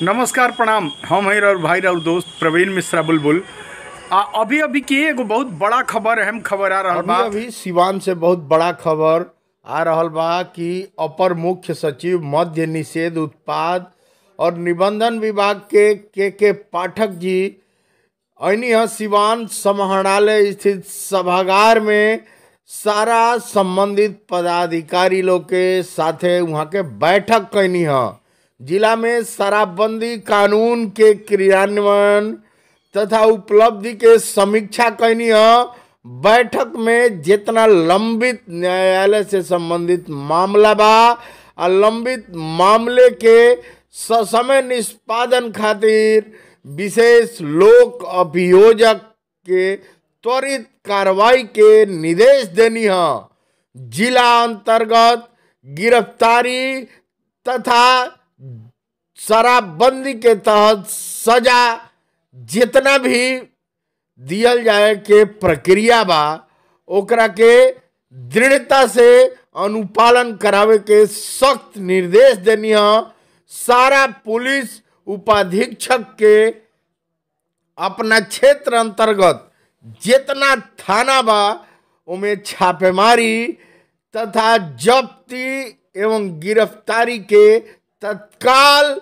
नमस्कार प्रणाम हम हैं और भाई और दोस्त प्रवीण मिश्रा बुलबुल आ अभी अभी की एगो बहुत बड़ा खबर अहम खबर आ रहा अभी बा अभी सिवान से बहुत बड़ा खबर आ रहा बा कि अपर मुख्य सचिव मध्य निषेध उत्पाद और निबंधन विभाग के के के पाठक जी अनी सिवान समाहरणालय स्थित सभागार में सारा संबंधित पदाधिकारी लोग के साथ वहाँ के बैठक कैनी है जिला में शराबबंदी कानून के क्रियान्वयन तथा उपलब्धि के समीक्षा कनी है बैठक में जितना लंबित न्यायालय से संबंधित मामला बा लंबित मामले के ससमय निष्पादन खातिर विशेष लोक अभियोजक के त्वरित कार्रवाई के निर्देश देनी है जिला अंतर्गत गिरफ्तारी तथा शराबबंदी के तहत सजा जितना भी दियल जाए के प्रक्रिया बा ओकरा के दृढ़ता से अनुपालन करावे के सख्त निर्देश देनी सारा पुलिस उपाधीक्षक के अपना क्षेत्र अंतर्गत जितना थाना बा उमें छापेमारी तथा जब्ती एवं गिरफ्तारी के तत्काल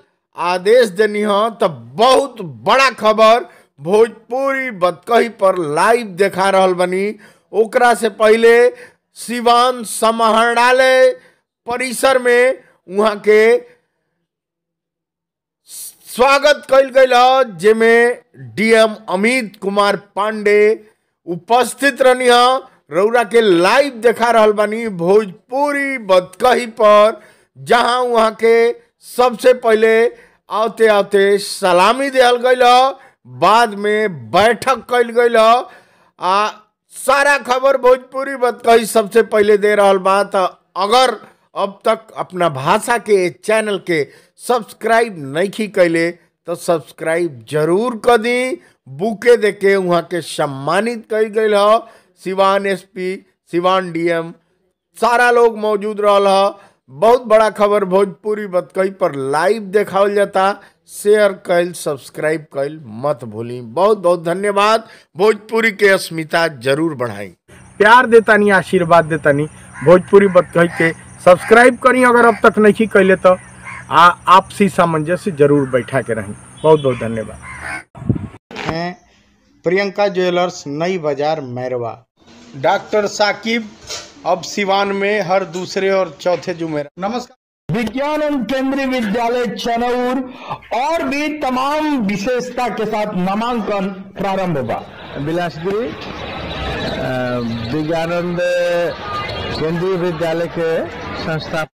आदेश देनी हो तो बहुत बड़ा खबर भोजपुरी बतकही पर लाइव देखा रहल बनी ओकरा से पहले सिवान समाहरणालय परिसर में वहाँ के स्वागत कल गई जेमे डीएम अमित कुमार पांडे उपस्थित रहनी रौरा के लाइव देखा रहा बनी भोजपुरी बतकही पर जहाँ वहाँ के सबसे पहले आते आते सलामी दिहल गईल बाद में बैठक कल गईल आ सारा खबर भोजपुरी कही तो सबसे पहले दे रहा बात अगर अब तक अपना भाषा के चैनल के सब्सक्राइब नहीं कैले तो सब्सक्राइब जरूर कर दी बुके दे के वहाँ के सम्मानित कल गई सिवान एसपी सिवान डीएम सारा लोग मौजूद रहा बहुत बड़ा खबर भोजपुरी बतकई पर लाइव देखावल जाता शेयर कैल सब्सक्राइब कल मत भूली बहुत बहुत धन्यवाद भोजपुरी के अस्मिता जरूर बढ़ाई प्यार नहीं आशीर्वाद नहीं भोजपुरी बतकई के सब्सक्राइब करी अगर अब तक नहीं कैले तो आपसी सामंजस्य जरूर बैठा के रही बहुत बहुत धन्यवाद प्रियंका ज्वेलर्स नई बाजार मैरवा डॉक्टर साकिब अब सिवान में हर दूसरे और चौथे जुमेर नमस्कार विज्ञान एवं केंद्रीय विद्यालय चनौर और भी तमाम विशेषता के साथ नामांकन प्रारंभ होगा बिलासपुरी विज्ञानंद केंद्रीय विद्यालय के संस्था